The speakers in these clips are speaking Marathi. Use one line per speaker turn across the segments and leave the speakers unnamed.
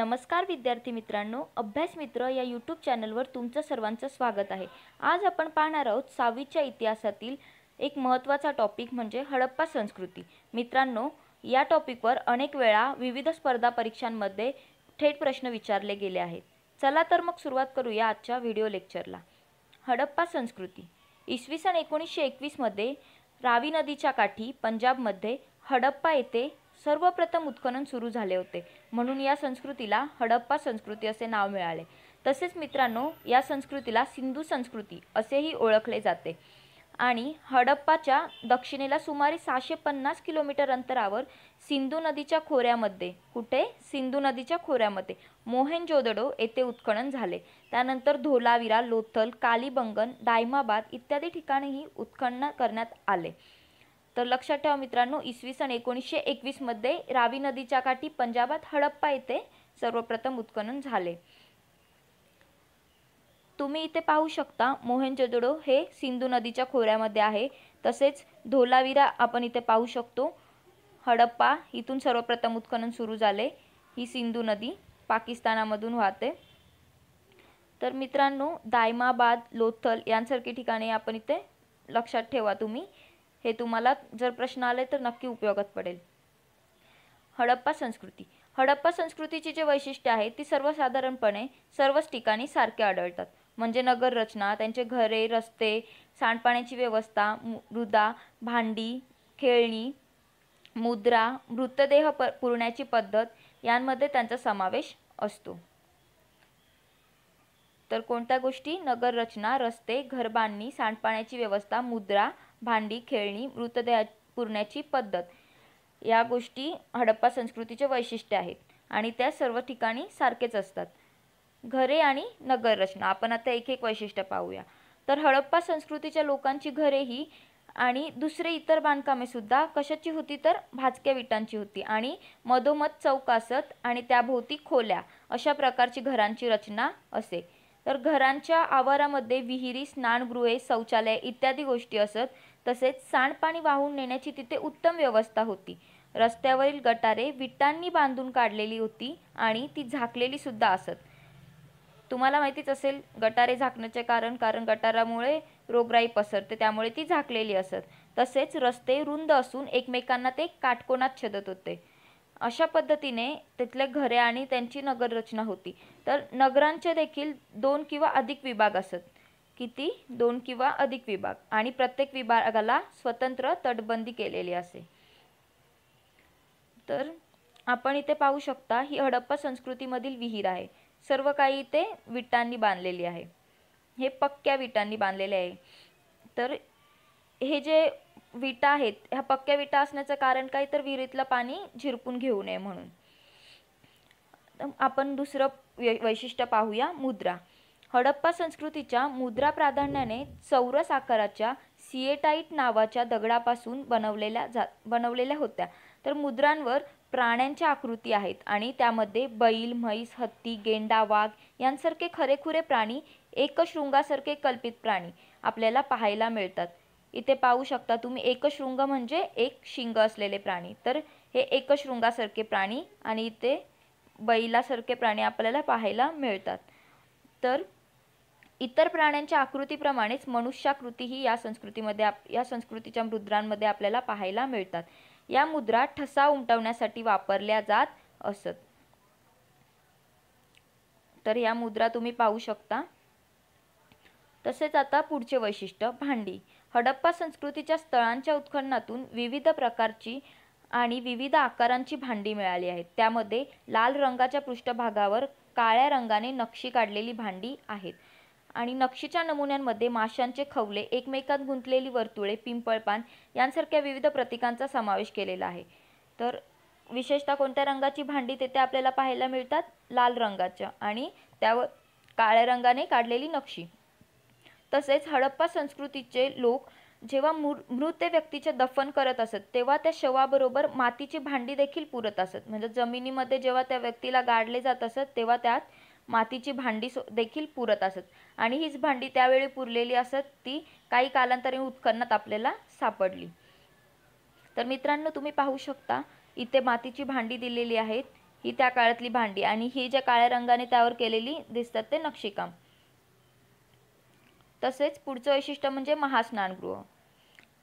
नमस्कार विद्यार्थी मित्रांनो अभ्यास मित्र या यूट्यूब चॅनलवर तुमचं सर्वांचं स्वागत आहे आज आपण पाहणार आहोत सावीच्या इतिहासातील एक महत्त्वाचा टॉपिक म्हणजे हडप्पा संस्कृती मित्रांनो या टॉपिकवर अनेक वेळा विविध स्पर्धा परीक्षांमध्ये थेट प्रश्न विचारले गेले आहेत चला तर मग सुरुवात करूया आजच्या व्हिडिओ लेक्चरला हडप्पा संस्कृती इसवी सन एकोणीसशे एकवीसमध्ये रावी नदीच्या काठी पंजाबमध्ये हडप्पा येथे सर्वप्रथम उत्खनन सुरू झाले होते म्हणून या संस्कृतीला हडप्पा संस्कृती असे नाव मिळाले तसेच मित्रांनो या संस्कृतीला सिंधू संस्कृती असेही ओळखले जाते आणि हडप्पाच्या दक्षिणेला सुमारे सहाशे पन्नास किलोमीटर अंतरावर सिंधू नदीच्या खोऱ्यामध्ये कुठे सिंधू नदीच्या खोऱ्यामध्ये मोहनजोदडो येथे उत्खनन झाले त्यानंतर धोलाविरा लोथल कालीबंगन दायमाबाद इत्यादी ठिकाणीही उत्खनन करण्यात आले तर लक्षात ठेवा मित्रांनो इसवी सन एकोणीसशे मध्ये रावी नदीच्या काठी पंजाबात हडप्पा येथे सर्वप्रथम उत्खनन झाले तुम्ही इथे पाहू शकता मोहेंजोदडो हे सिंधू नदीच्या खोऱ्यामध्ये आहे तसेच धोलाविरा आपण इथे पाहू शकतो हडप्पा इथून सर्वप्रथम उत्खनन सुरू झाले ही सिंधू नदी पाकिस्तानामधून वाहते तर मित्रांनो दायमाबाद लोथल यांसारखी ठिकाणी आपण इथे लक्षात ठेवा तुम्ही हे तुम्हाला जर प्रश्न आले तर नक्की उपयोगात पडेल हडप्पा संस्कृती हडप्पा संस्कृतीची जे वैशिष्ट्य आहे ती सर्वसाधारणपणे सर्वच ठिकाणी सारखे आढळतात म्हणजे नगर रचना त्यांचे घरे रस्ते सांडपाण्याची व्यवस्था मृदा भांडी खेळणी मुद्रा मृतदेह प पुरण्याची पद्धत यांमध्ये त्यांचा समावेश असतो तर कोणत्या गोष्टी नगर रचना रस्ते घरबांधणी सांडपाण्याची व्यवस्था मुद्रा भांडी खेळणी मृतदेह पुरण्याची पद्धत या गोष्टी हडप्पा संस्कृतीचे वैशिष्ट्य आहेत आणि त्या सर्व ठिकाणी सारखेच असतात घरे आणि नगररचना आपण आता एक एक वैशिष्ट्य पाहूया तर हडप्पा संस्कृतीच्या लोकांची घरे ही आणि दुसरे इतर बांधकामे सुद्धा कशाची होती तर भाजक्या विटांची होती आणि मधोमध चौकासत आणि त्याभोवती खोल्या अशा प्रकारची घरांची रचना असे तर घरांच्या आवारामध्ये विहिरी स्नानगृहे शौचालय इत्यादी गोष्टी असत तसेच सांडपाणी वाहून नेण्याची तिथे उत्तम व्यवस्था होती रस्त्यावरील गटारे विटांनी बांधून काढलेली होती आणि ती झाकलेली सुद्धा असत तुम्हाला माहितीच असेल गटारे झाकण्याचे कारण कारण गटारामुळे रोगराई पसरते त्यामुळे ती झाकलेली असत तसेच रस्ते रुंद असून एकमेकांना ते काटकोणात छेदत होते अशा पद्धतीने तिथले घरे आणि त्यांची नगररचना होती तर नगरांचे देखील दोन किंवा अधिक विभाग असत किती दोन किंवा अधिक विभाग आणि प्रत्येक विभागाला स्वतंत्र तटबंदी केलेली असे तर आपण इथे पाहू शकता ही हडप्पा संस्कृतीमधील विहीर आहे सर्व काही इथे विटांनी बांधलेली आहे हे पक्क्या विटांनी बांधलेले आहे तर हे जे विटा आहेत ह्या पक्क्या विटा असण्याचं कारण काय तर विहिरीतलं पाणी झिरपून घेऊ नये म्हणून आपण दुसरं वैशिष्ट्य पाहूया मुद्रा हडप्पा संस्कृतीच्या मुद्रा प्राधान्याने चौरस आकाराच्या सिएटाईट नावाच्या दगडापासून बनवलेल्या जा बनवलेल्या होत्या तर मुद्रांवर प्राण्यांच्या आकृती आहेत आणि त्यामध्ये बैल म्हैस हत्ती गेंडा वाघ यांसारखे खरेखुरे प्राणी एकशृंगासारखे कल्पित प्राणी आपल्याला पाहायला मिळतात इथे पाहू शकता तुम्ही एकशृंग म्हणजे एक शिंग असलेले प्राणी तर हे एकशृंगासारखे प्राणी आणि इथे बैलासारखे प्राणी आपल्याला पाहायला मिळतात तर इतर प्राण्यांच्या आकृतीप्रमाणेच ही या संस्कृतीमध्ये आप या संस्कृतीच्या मुद्रांमध्ये आपल्याला पाहायला मिळतात या मुद्रा ठसा उमटवण्यासाठी वापरल्या जात असत तर या मुद्रा तुम्ही पाहू शकता तसेच आता पुढचे वैशिष्ट्य भांडी हडप्पा संस्कृतीच्या स्थळांच्या उत्खननातून विविध प्रकारची आणि विविध आकारांची भांडी मिळाली आहेत त्यामध्ये लाल रंगाच्या पृष्ठभागावर काळ्या रंगाने नक्षी काढलेली भांडी आहेत आणि नक्षीच्या नमुन्यांमध्ये माशांचे खवले एकमेकात गुंतलेली वर्तुळे पिंपळपान यांसारख्या विविध प्रतीकांचा समावेश केलेला आहे तर विशेषतः कोणत्या रंगाची भांडी तेथे आपल्याला पाहायला मिळतात लाल रंगाच्या आणि त्यावर काळ्या रंगाने काढलेली नक्षी तसेच हडप्पा संस्कृतीचे लोक जेव्हा मृत व्यक्तीचे दफन करत असत तेव्हा त्या शवाबरोबर मातीची भांडी देखील पुरत असत म्हणजे जमिनीमध्ये जेव्हा त्या व्यक्तीला गाडले जात असत तेव्हा त्यात मातीची भांडी देखील पुरत असत आणि हीच भांडी त्यावेळी पुरलेली असत ती काही कालांतरी उत्खननात आपल्याला सापडली तर मित्रांनो तुम्ही पाहू शकता इथे मातीची भांडी दिलेली आहेत ही त्या काळातली भांडी आणि ही ज्या काळ्या रंगाने त्यावर केलेली दिसतात ते नक्षीकाम तसेच पुढचं वैशिष्ट्य म्हणजे महास्नानगृह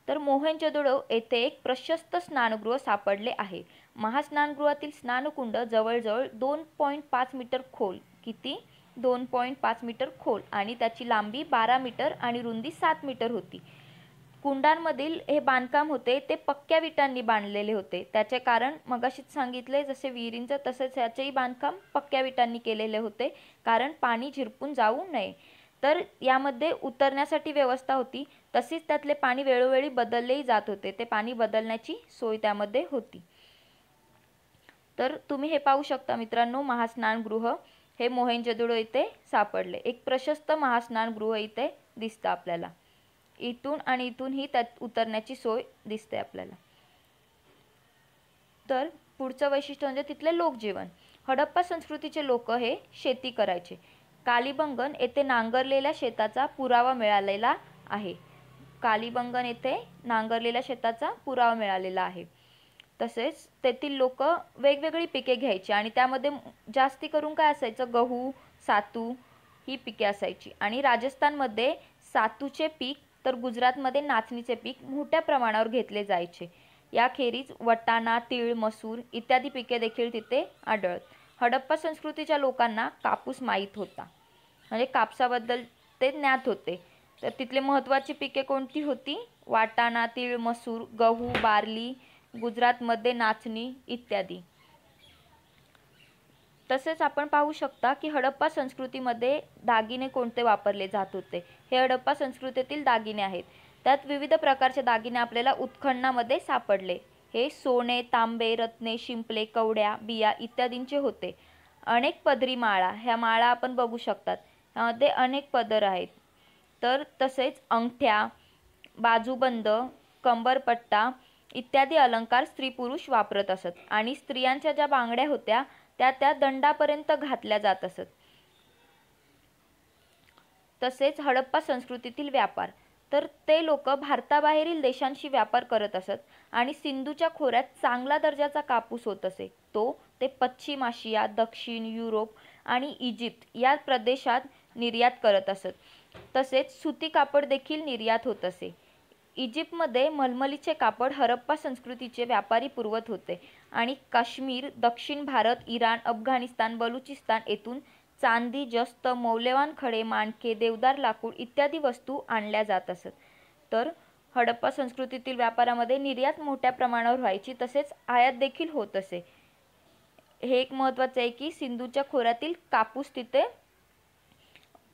तर मोहनजोदडो येथे एक प्रशस्त स्नानगृह सापडले आहे महास्नानगृहातील स्नानकुंड जवळजवळ दोन पॉईंट पाच मीटर खोल किती दोन पॉईंट पाच मीटर खोल आणि त्याची लांबी बारा मीटर आणि रुंदी सात मीटर होती कुंडांमधील हे बांधकाम होते ते पक्क्या विटांनी बांधलेले होते त्याचे कारण मगाशीच सांगितले जसे विहिरींचं तसेच ह्याचेही बांधकाम पक्क्या विटांनी केलेले होते कारण पाणी झिरपून जाऊ नये तर यामध्ये उतरण्यासाठी व्यवस्था होती तसेच त्यातले पाणी वेळोवेळी बदललेही जात होते ते पाणी बदलण्याची सोय त्यामध्ये होती तर तुम्ही हे पाहू शकता मित्रांनो महास्नानगृह हे मोहेंजदुडो इथे सापडले एक प्रशस्त महास्नानगृह इथे दिसतं आपल्याला इथून आणि इथून ही त्यात उतरण्याची सोय दिसते आपल्याला तर पुढचं वैशिष्ट्य म्हणजे तिथले लोकजीवन हडप्पा संस्कृतीचे लोक हे शेती करायचे कालीबंगन येथे नांगरलेल्या शेताचा पुरावा मिळालेला आहे कालीबंगन येथे नांगरलेल्या शेताचा पुरावा मिळालेला आहे तसेच तेथील लोक वेगवेगळी पिके घ्यायची आणि त्यामध्ये जास्ती करून काय असायचं गहू सातू ही पिके असायची आणि राजस्थानमध्ये सातूचे पीक तर गुजरातमध्ये नाचणीचे पीक मोठ्या प्रमाणावर घेतले जायचे याखेरीज वटाणा तीळ मसूर इत्यादी पिके देखील तिथे आढळत हडप्पा संस्कृतीच्या लोकांना कापूस माहीत होता म्हणजे कापसाबद्दल ते ज्ञात होते तर तिथले महत्त्वाची पिके कोणती होती वाटाणा तीळ मसूर गहू बार्ली गुजरातमध्ये नाचणी इत्यादी तसेच आपण पाहू शकता की हडप्पा संस्कृतीमध्ये दागिने कोणते वापरले जात होते हे हडप्पा संस्कृतीतील दागिने आहेत त्यात विविध प्रकारचे दागिने आपल्याला उत्खननामध्ये सापडले हे सोने तांबे रत्ने शिंपले कवड्या बिया इत्यादींचे होते अनेक पदरी माळा ह्या माळा आपण बघू शकतात ह्यामध्ये अनेक पदर आहेत तर तसेच अंगठ्या बाजूबंद कंबरपट्टा इत्यादी अलंकार स्त्री पुरुष वापरत असत आणि स्त्रियांच्या ज्या बांगड्या होत्या त्या त्या दंडापर्यंत घातल्या जात असत तसेच हडप्पा संस्कृतीतील व्यापार तर ते लोक भारताबाहेरील देशांशी व्यापार करत असत आणि सिंधूच्या खोऱ्यात चांगला दर्जाचा कापूस होत असे तो ते पश्चिम आशिया दक्षिण युरोप आणि इजिप्त या प्रदेशात निर्यात करत असत तसेच सुती कापड देखील निर्यात होत असे इजिप्तमध्ये मलमलीचे कापड हरप्पा संस्कृतीचे व्यापारी पुरवत होते आणि काश्मीर दक्षिण भारत इराण अफगाणिस्तान बलुचिस्तान येथून चांदी जस्त मौल्यवान खडे मांडके देवदार लाकूड इत्यादी वस्तू आणल्या जात असत तर हडप्पा संस्कृतीतील व्यापारामध्ये निर्यात मोठ्या प्रमाणावर व्हायची तसेच आयात देखील होत असे हे एक महत्त्वाचं आहे की सिंधूच्या खोऱ्यातील कापूस तिथे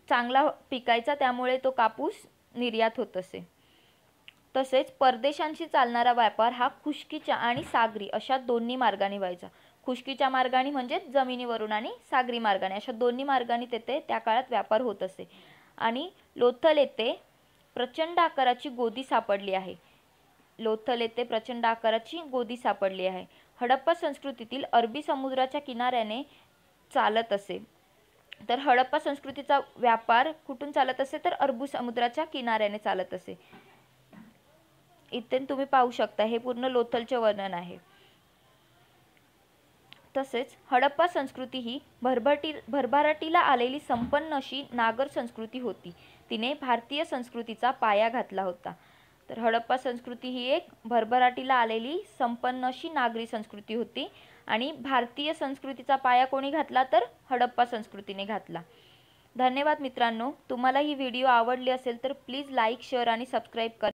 चांगला पिकायचा त्यामुळे तो कापूस निर्यात होत असे तसेच परदेशांशी चालणारा व्यापार हा खुशकीच्या आणि सागरी अशा दोन्ही मार्गाने व्हायचा खुशकीच्या मार्गाने म्हणजे जमिनीवरून आणि सागरी मार्गाने अशा दोन्ही मार्गाने तेथे त्या काळात व्यापार होत असे आणि लोथल येथे प्रचंड आकाराची गोदी सापडली आहे लोथल येथे प्रचंड आकाराची गोदी सापडली आहे हडप्पा संस्कृतीतील अरबी समुद्राच्या किनाऱ्याने चालत असे तर हडप्पा संस्कृतीचा व्यापार कुठून चालत असे तर अरबू समुद्राच्या किनाऱ्याने चालत असे इथे तुम्ही पाहू शकता हे पूर्ण लोथलचे वर्णन आहे तसेच हडप्पा संस्कृती ही भरभटी भरभराटीला आलेली संपन्न अशी नागर संस्कृती होती तिने भारतीय संस्कृतीचा पाया घातला होता तर हडप्पा संस्कृती ही एक भरभराटीला आलेली संपन्न अशी नागरी संस्कृती होती आणि भारतीय संस्कृतीचा पाया कोणी घातला तर हडप्पा संस्कृतीने घातला धन्यवाद मित्रांनो तुम्हाला ही व्हिडिओ आवडली असेल तर प्लीज लाईक शेअर आणि सबस्क्राईब करा